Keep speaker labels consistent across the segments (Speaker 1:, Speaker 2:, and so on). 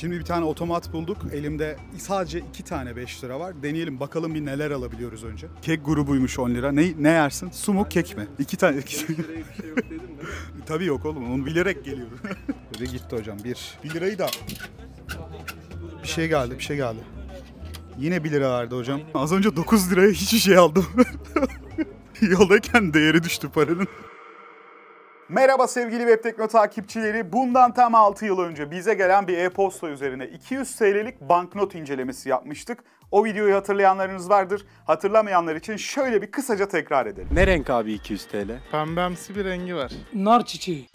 Speaker 1: Şimdi bir tane otomat bulduk. Elimde sadece iki tane 5 lira var. Deneyelim bakalım bir neler alabiliyoruz önce. Kek grubuymuş 10 lira. Ne, ne yersin? Su mu kek mi? İki tane. Iki... bir şey yok dedim mi? Tabii yok oğlum. Onu bilerek geliyorum. Böyle gitti hocam. Bir. Bir lirayı da. Bir şey geldi bir şey geldi. Yine 1 lira verdi hocam. Az önce 9 liraya hiçbir şey aldım. Yoldayken değeri düştü paranın. Merhaba sevgili Web takipçileri. Bundan tam 6 yıl önce bize gelen bir e-posta üzerine 200 TL'lik banknot incelemesi yapmıştık. O videoyu hatırlayanlarınız vardır. Hatırlamayanlar için şöyle bir kısaca tekrar edelim. Ne renk abi 200 TL? Pembemsi bir rengi var. Nar çiçeği.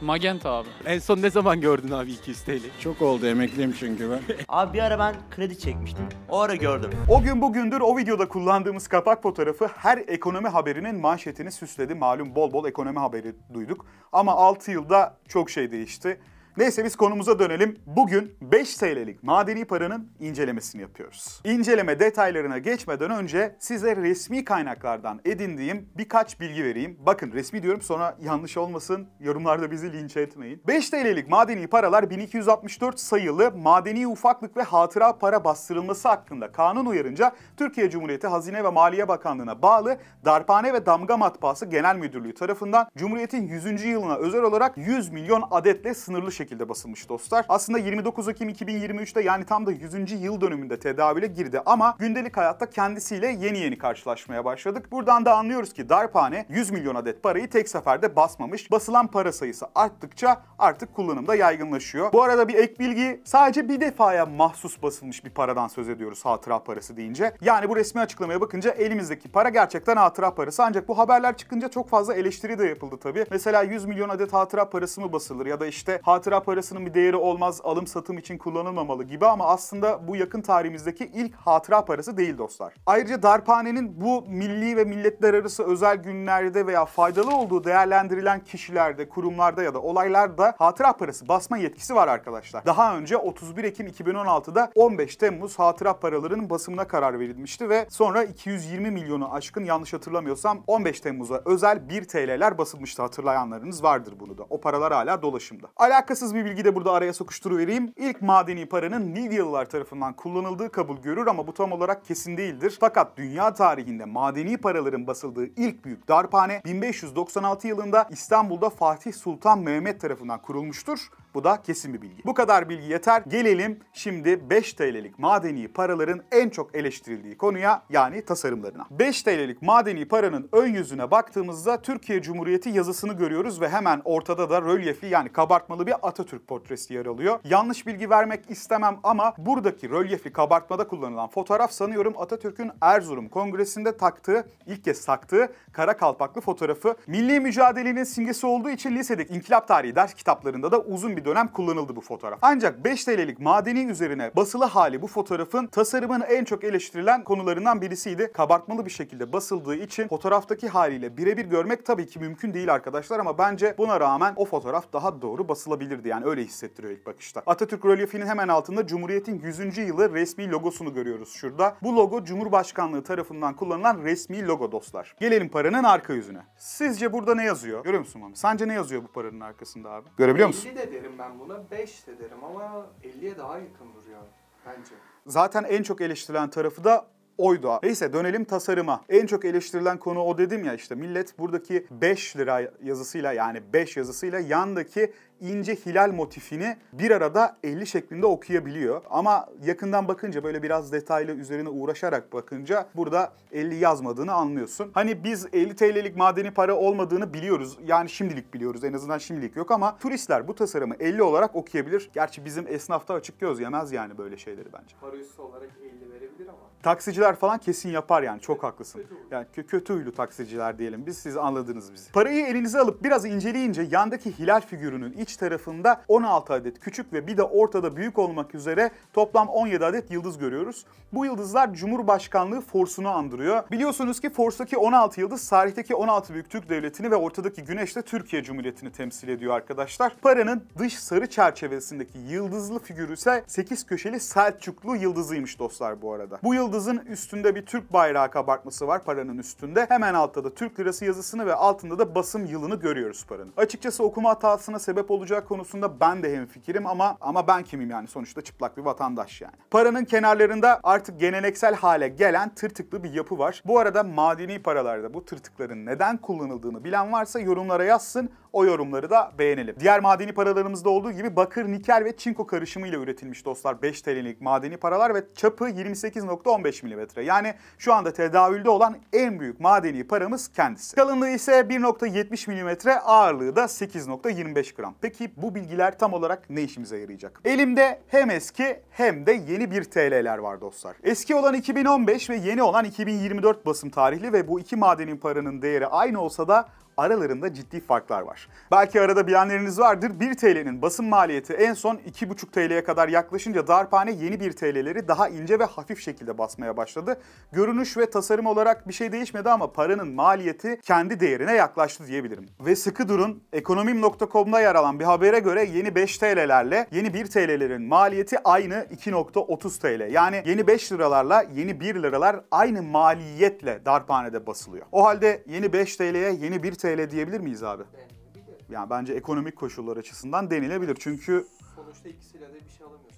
Speaker 1: Magenta abi. En son ne zaman gördün abi 200 TL? Çok oldu emekliyim çünkü ben. abi bir ara ben kredi çekmiştim. O ara gördüm. O gün bugündür o videoda kullandığımız kapak fotoğrafı her ekonomi haberinin manşetini süsledi. Malum bol bol ekonomi haberi duyduk. Ama 6 yılda çok şey değişti. Neyse biz konumuza dönelim. Bugün 5 TL'lik madeni paranın incelemesini yapıyoruz. İnceleme detaylarına geçmeden önce size resmi kaynaklardan edindiğim birkaç bilgi vereyim. Bakın resmi diyorum sonra yanlış olmasın. Yorumlarda bizi linç etmeyin. 5 TL'lik madeni paralar 1264 sayılı madeni ufaklık ve hatıra para bastırılması hakkında kanun uyarınca Türkiye Cumhuriyeti Hazine ve Maliye Bakanlığı'na bağlı Darpane ve Damga Matbaası Genel Müdürlüğü tarafından Cumhuriyet'in 100. yılına özel olarak 100 milyon adetle sınırlı şekilde şekilde basılmış dostlar. Aslında 29 Ekim 2023'te yani tam da 100. yıl dönümünde tedavüle girdi ama gündelik hayatta kendisiyle yeni yeni karşılaşmaya başladık. Buradan da anlıyoruz ki darphane 100 milyon adet parayı tek seferde basmamış. Basılan para sayısı arttıkça artık kullanımda yaygınlaşıyor. Bu arada bir ek bilgi sadece bir defaya mahsus basılmış bir paradan söz ediyoruz hatıra parası deyince. Yani bu resmi açıklamaya bakınca elimizdeki para gerçekten hatıra parası ancak bu haberler çıkınca çok fazla eleştiri de yapıldı tabii. Mesela 100 milyon adet hatıra parası mı basılır ya da işte hatıra lira parasının bir değeri olmaz, alım satım için kullanılmamalı gibi ama aslında bu yakın tarihimizdeki ilk hatıra parası değil dostlar. Ayrıca darphanenin bu milli ve milletler arası özel günlerde veya faydalı olduğu değerlendirilen kişilerde, kurumlarda ya da olaylarda hatıra parası basma yetkisi var arkadaşlar. Daha önce 31 Ekim 2016'da 15 Temmuz hatıra paralarının basımına karar verilmişti ve sonra 220 milyonu aşkın yanlış hatırlamıyorsam 15 Temmuz'a özel 1 TL'ler basılmıştı hatırlayanlarınız vardır bunu da. O paralar hala dolaşımda. Alakasız Sağlıksız bir bilgi de burada araya sokuşturuvereyim. İlk madeni paranın Lidyalılar tarafından kullanıldığı kabul görür ama bu tam olarak kesin değildir. Fakat dünya tarihinde madeni paraların basıldığı ilk büyük darphane 1596 yılında İstanbul'da Fatih Sultan Mehmet tarafından kurulmuştur. Bu da kesin bir bilgi. Bu kadar bilgi yeter. Gelelim şimdi 5 TL'lik madeni paraların en çok eleştirildiği konuya yani tasarımlarına. 5 TL'lik madeni paranın ön yüzüne baktığımızda Türkiye Cumhuriyeti yazısını görüyoruz ve hemen ortada da rölyefli yani kabartmalı bir Atatürk portresi yer alıyor. Yanlış bilgi vermek istemem ama buradaki rölyefli kabartmada kullanılan fotoğraf sanıyorum Atatürk'ün Erzurum Kongresi'nde taktığı, ilk kez taktığı kara kalpaklı fotoğrafı. Milli mücadelenin simgesi olduğu için lisedeki inkılap tarihi ders kitaplarında da uzun bir dönem kullanıldı bu fotoğraf. Ancak 5 TL'lik madeni üzerine basılı hali bu fotoğrafın tasarımını en çok eleştirilen konularından birisiydi. Kabartmalı bir şekilde basıldığı için fotoğraftaki haliyle birebir görmek tabii ki mümkün değil arkadaşlar ama bence buna rağmen o fotoğraf daha doğru basılabilirdi. Yani öyle hissettiriyor ilk bakışta. Atatürk rölyefinin hemen altında Cumhuriyet'in 100. yılı resmi logosunu görüyoruz şurada. Bu logo Cumhurbaşkanlığı tarafından kullanılan resmi logo dostlar. Gelelim paranın arka yüzüne. Sizce burada ne yazıyor? Görüyor musun Mami? Sence ne yazıyor bu paranın arkasında abi? Görebiliyor musun? 50 de derim ben buna. 5 de derim ama 50'ye daha yakın duruyor bence. Zaten en çok eleştirilen tarafı da oydu. Neyse dönelim tasarıma. En çok eleştirilen konu o dedim ya işte millet buradaki 5 lira yazısıyla yani 5 yazısıyla yandaki ince hilal motifini bir arada 50 şeklinde okuyabiliyor. Ama yakından bakınca böyle biraz detaylı üzerine uğraşarak bakınca burada 50 yazmadığını anlıyorsun. Hani biz 50 TL'lik madeni para olmadığını biliyoruz. Yani şimdilik biliyoruz. En azından şimdilik yok ama turistler bu tasarımı 50 olarak okuyabilir. Gerçi bizim esnafta açık göz yemez yani böyle şeyleri bence. Para üstü olarak 50 verebilir ama Taksiciler falan kesin yapar yani çok haklısın. Yani kötü huylu taksiciler diyelim biz siz anladınız bizi. Parayı elinize alıp biraz inceleyince yandaki hilal figürünün iç tarafında 16 adet küçük ve bir de ortada büyük olmak üzere toplam 17 adet yıldız görüyoruz. Bu yıldızlar Cumhurbaşkanlığı forsunu andırıyor. Biliyorsunuz ki forstaki 16 yıldız tarihteki 16 büyük Türk devletini ve ortadaki güneş de Türkiye Cumhuriyeti'ni temsil ediyor arkadaşlar. Paranın dış sarı çerçevesindeki yıldızlı figürü ise 8 köşeli Selçuklu yıldızıymış dostlar bu arada. Bu yıldız Yıldızın üstünde bir Türk bayrağı kabartması var paranın üstünde. Hemen altta da Türk lirası yazısını ve altında da basım yılını görüyoruz paranın. Açıkçası okuma hatasına sebep olacak konusunda ben de hemfikirim ama ama ben kimim yani sonuçta çıplak bir vatandaş yani. Paranın kenarlarında artık geleneksel hale gelen tırtıklı bir yapı var. Bu arada madeni paralarda bu tırtıkların neden kullanıldığını bilen varsa yorumlara yazsın. O yorumları da beğenelim. Diğer madeni paralarımızda olduğu gibi bakır, nikel ve çinko karışımıyla üretilmiş dostlar 5 TL'lik madeni paralar ve çapı 28.15 mm. Yani şu anda tedavülde olan en büyük madeni paramız kendisi. Kalınlığı ise 1.70 mm, ağırlığı da 8.25 gram. Peki bu bilgiler tam olarak ne işimize yarayacak? Elimde hem eski hem de yeni 1 TL'ler var dostlar. Eski olan 2015 ve yeni olan 2024 basım tarihli ve bu iki madenin paranın değeri aynı olsa da aralarında ciddi farklar var. Belki arada bilenleriniz vardır 1 TL'nin basın maliyeti en son 2,5 TL'ye kadar yaklaşınca darpane yeni 1 TL'leri daha ince ve hafif şekilde basmaya başladı. Görünüş ve tasarım olarak bir şey değişmedi ama paranın maliyeti kendi değerine yaklaştı diyebilirim. Ve sıkı durun ekonomim.com'da yer alan bir habere göre yeni 5 TL'lerle yeni 1 TL'lerin maliyeti aynı 2.30 TL. Yani yeni 5 liralarla yeni 1 liralar aynı maliyetle darphanede basılıyor. O halde yeni 5 TL'ye yeni 1 TL TL diyebilir miyiz abi? Denilebilir. Yani bence ekonomik koşullar açısından denilebilir. Çünkü sonuçta ikisiyle de bir şey alamıyorsun.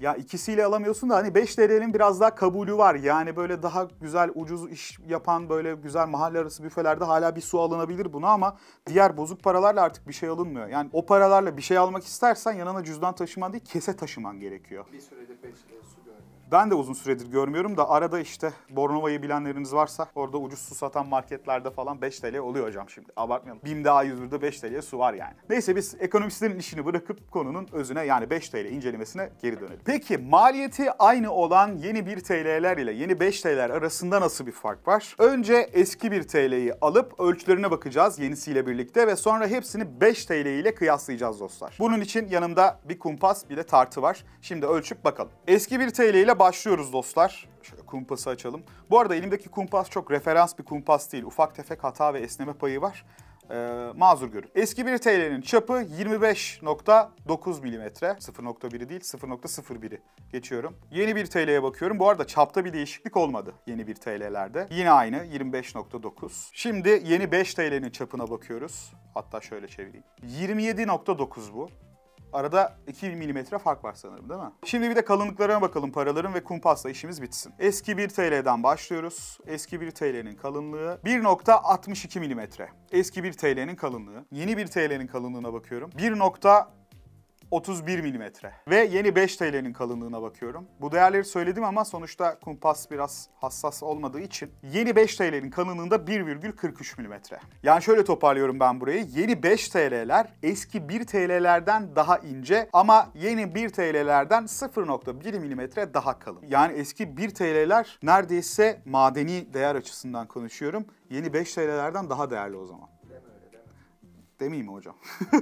Speaker 1: Ya ikisiyle alamıyorsun da hani 5 TL'nin biraz daha kabulü var. Yani böyle daha güzel ucuz iş yapan böyle güzel mahalle arası büfelerde hala bir su alınabilir buna ama diğer bozuk paralarla artık bir şey alınmıyor. Yani o paralarla bir şey almak istersen yanına cüzdan taşıman değil kese taşıman gerekiyor. Bir sürede 5 lira ben de uzun süredir görmüyorum da arada işte Bornova'yı bilenleriniz varsa orada ucuz su satan marketlerde falan 5 TL oluyor hocam şimdi. Abartmayalım. BİM'de A101'de 5 TL su var yani. Neyse biz ekonomistlerin işini bırakıp konunun özüne yani 5 TL incelemesine geri dönelim. Peki maliyeti aynı olan yeni 1 TL'ler ile yeni 5 TL'ler arasında nasıl bir fark var? Önce eski 1 TL'yi alıp ölçülerine bakacağız yenisiyle birlikte ve sonra hepsini 5 TL ile kıyaslayacağız dostlar. Bunun için yanımda bir kumpas bir de tartı var. Şimdi ölçüp bakalım. Eski 1 TL ile başlıyoruz dostlar. Şöyle kumpası açalım. Bu arada elimdeki kumpas çok referans bir kumpas değil. Ufak tefek hata ve esneme payı var. Ee, mazur görün. Eski bir TL'nin çapı 25.9 mm. 0.1 değil 0.01'i geçiyorum. Yeni bir TL'ye bakıyorum. Bu arada çapta bir değişiklik olmadı yeni bir TL'lerde. Yine aynı 25.9. Şimdi yeni 5 TL'nin çapına bakıyoruz. Hatta şöyle çevireyim. 27.9 bu. Arada 2 milimetre fark var sanırım değil mi? Şimdi bir de kalınlıklarına bakalım paraların ve kumpasla işimiz bitsin. Eski 1 TL'den başlıyoruz. Eski 1 TL'nin kalınlığı 1.62 milimetre. Eski 1 TL'nin kalınlığı. Yeni 1 TL'nin kalınlığına bakıyorum. 1. 31 milimetre. Ve yeni 5 TL'nin kalınlığına bakıyorum. Bu değerleri söyledim ama sonuçta kumpas biraz hassas olmadığı için yeni 5 TL'nin kalınlığında 1,43 milimetre. Yani şöyle toparlıyorum ben burayı. Yeni 5 TL'ler eski 1 TL'lerden daha ince ama yeni 1 TL'lerden 0.1 milimetre daha kalın. Yani eski 1 TL'ler neredeyse madeni değer açısından konuşuyorum. Yeni 5 TL'lerden daha değerli o zaman demeyeyim hocam.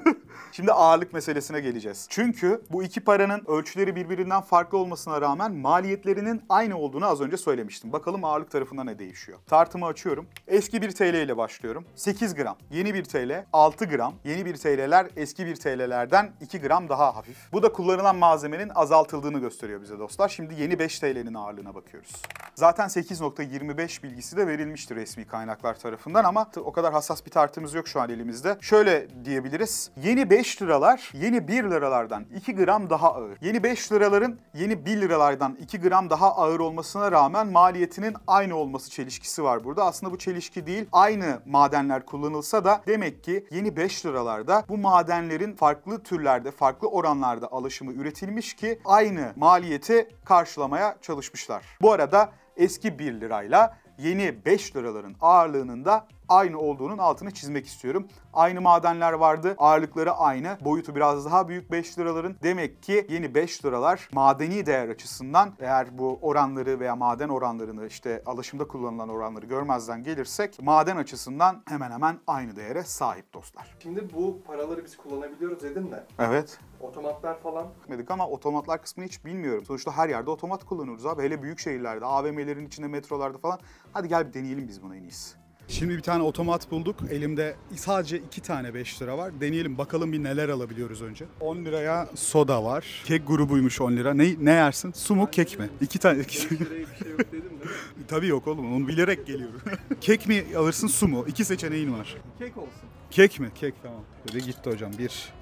Speaker 1: Şimdi ağırlık meselesine geleceğiz. Çünkü bu iki paranın ölçüleri birbirinden farklı olmasına rağmen maliyetlerinin aynı olduğunu az önce söylemiştim. Bakalım ağırlık tarafında ne değişiyor. Tartımı açıyorum. Eski bir TL ile başlıyorum. 8 gram. Yeni bir TL 6 gram. Yeni 1 TL'ler eski 1 TL'lerden 2 gram daha hafif. Bu da kullanılan malzemenin azaltıldığını gösteriyor bize dostlar. Şimdi yeni 5 TL'nin ağırlığına bakıyoruz. Zaten 8.25 bilgisi de verilmiştir resmi kaynaklar tarafından ama o kadar hassas bir tartımız yok şu an elimizde. Şöyle şöyle diyebiliriz. Yeni 5 liralar yeni 1 liralardan 2 gram daha ağır. Yeni 5 liraların yeni 1 liralardan 2 gram daha ağır olmasına rağmen maliyetinin aynı olması çelişkisi var burada. Aslında bu çelişki değil. Aynı madenler kullanılsa da demek ki yeni 5 liralarda bu madenlerin farklı türlerde, farklı oranlarda alaşımı üretilmiş ki aynı maliyeti karşılamaya çalışmışlar. Bu arada eski 1 lirayla yeni 5 liraların ağırlığının da aynı olduğunun altını çizmek istiyorum. Aynı madenler vardı. Ağırlıkları aynı. Boyutu biraz daha büyük 5 liraların. Demek ki yeni 5 liralar madeni değer açısından eğer bu oranları veya maden oranlarını işte alışımda kullanılan oranları görmezden gelirsek maden açısından hemen hemen aynı değere sahip dostlar. Şimdi bu paraları biz kullanabiliyoruz dedin de. Evet. Otomatlar falan. Dedik ama otomatlar kısmını hiç bilmiyorum. Sonuçta her yerde otomat kullanıyoruz abi. Hele büyük şehirlerde, AVM'lerin içinde, metrolarda falan. Hadi gel bir deneyelim biz buna en iyisi. Şimdi bir tane otomat bulduk. Elimde sadece iki tane 5 lira var. Deneyelim bakalım bir neler alabiliyoruz önce. 10 liraya soda var. Kek grubuymuş 10 lira. Ne, ne yersin? Su mu kek mi? İki tane. Iki... Şey yok dedim Tabii yok oğlum onu bilerek geliyorum. kek mi alırsın su mu? İki seçeneğin var. Kek olsun. Kek mi? Kek tamam. Böyle gitti hocam bir.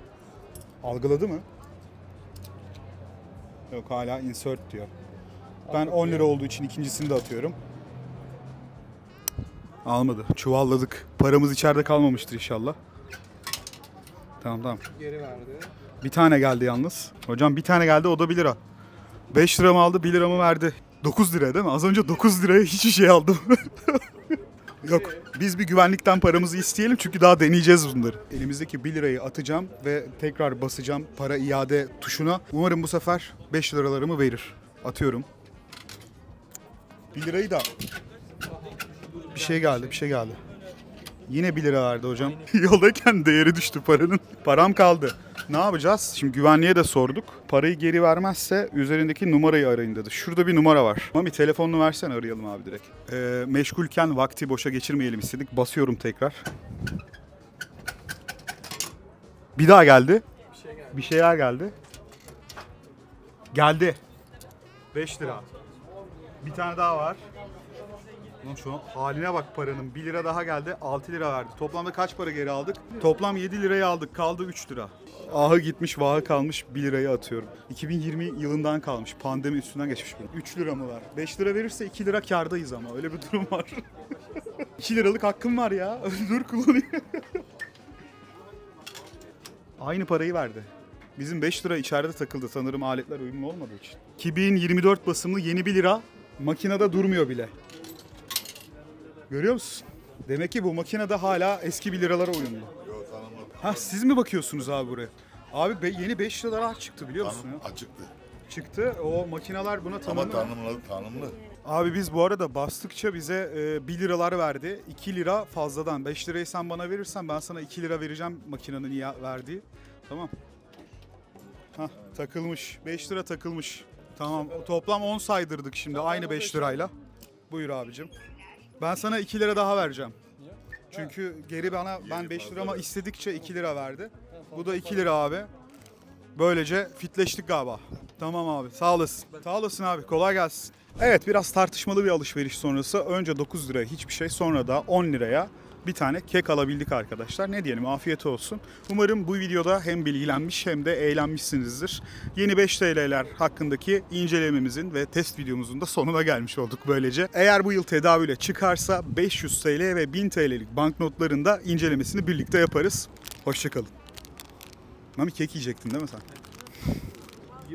Speaker 1: Algıladı mı? Yok hala insert diyor. Ben 10 lira olduğu için ikincisini de atıyorum. Almadı. Çuvalladık. Paramız içeride kalmamıştır inşallah. Tamam tamam. Geri verdi. Bir tane geldi yalnız. Hocam bir tane geldi o da 1 lira. 5 lira mı aldı 1 lira mı verdi. 9 lira değil mi? Az önce 9 liraya hiç şey aldım. Yok biz bir güvenlikten paramızı isteyelim çünkü daha deneyeceğiz bunları. Elimizdeki 1 lirayı atacağım ve tekrar basacağım para iade tuşuna. Umarım bu sefer 5 liralarımı verir. Atıyorum. 1 lirayı da bir şey geldi, bir şey geldi. Yine 1 lira verdi hocam. Yoldayken değeri düştü paranın. Param kaldı. Ne yapacağız? Şimdi güvenliğe de sorduk. Parayı geri vermezse üzerindeki numarayı arayın dedi. Şurada bir numara var. Mami telefonunu versene arayalım abi direkt. Ee, meşgulken vakti boşa geçirmeyelim istedik. Basıyorum tekrar. Bir daha geldi. Bir, şey geldi. şeyler geldi. Geldi. 5 lira. Bir tane daha var. Lan şu an haline bak paranın. 1 lira daha geldi. 6 lira verdi. Toplamda kaç para geri aldık? Toplam 7 lirayı aldık. Kaldı 3 lira. Ahı gitmiş, vahı kalmış 1 lirayı atıyorum. 2020 yılından kalmış. Pandemi üstünden geçmiş bu. 3 lira mı var? 5 lira verirse 2 lira kardayız ama. Öyle bir durum var. 2 liralık hakkım var ya. Dur kullanayım. Aynı parayı verdi. Bizim 5 lira içeride takıldı sanırım aletler uyumlu olmadığı için. 2024 basımlı yeni 1 lira makinede durmuyor bile. Görüyor musun? Demek ki bu makinede hala eski 1 liralara uyumlu. Yok tanımadım. Ha siz mi bakıyorsunuz abi buraya? Abi be, yeni 5 liralar çıktı biliyor musun? Tanım, ya? Açıktı. Çıktı. O makineler buna tanımlı. Ama tanımlı, tanımlı. Abi biz bu arada bastıkça bize e, 1 liralar verdi. 2 lira fazladan. 5 lirayı sen bana verirsen ben sana 2 lira vereceğim makinenin verdiği. Tamam. Ha takılmış. 5 lira takılmış. Tamam. Toplam 10 saydırdık şimdi aynı 5 lirayla. Buyur abicim. Ben sana 2 lira daha vereceğim. Çünkü geri bana ben 5 lira ama istedikçe 2 lira verdi. Bu da 2 lira abi. Böylece fitleştik galiba. Tamam abi sağ olasın. Sağ olasın abi kolay gelsin. Evet biraz tartışmalı bir alışveriş sonrası. Önce 9 liraya hiçbir şey sonra da 10 liraya bir tane kek alabildik arkadaşlar. Ne diyelim afiyet olsun. Umarım bu videoda hem bilgilenmiş hem de eğlenmişsinizdir. Yeni 5 TL'ler hakkındaki incelememizin ve test videomuzun da sonuna gelmiş olduk böylece. Eğer bu yıl tedavüle çıkarsa 500 TL ve 1000 TL'lik banknotların da incelemesini birlikte yaparız. Hoşçakalın. Mami kek yiyecektin değil mi sen?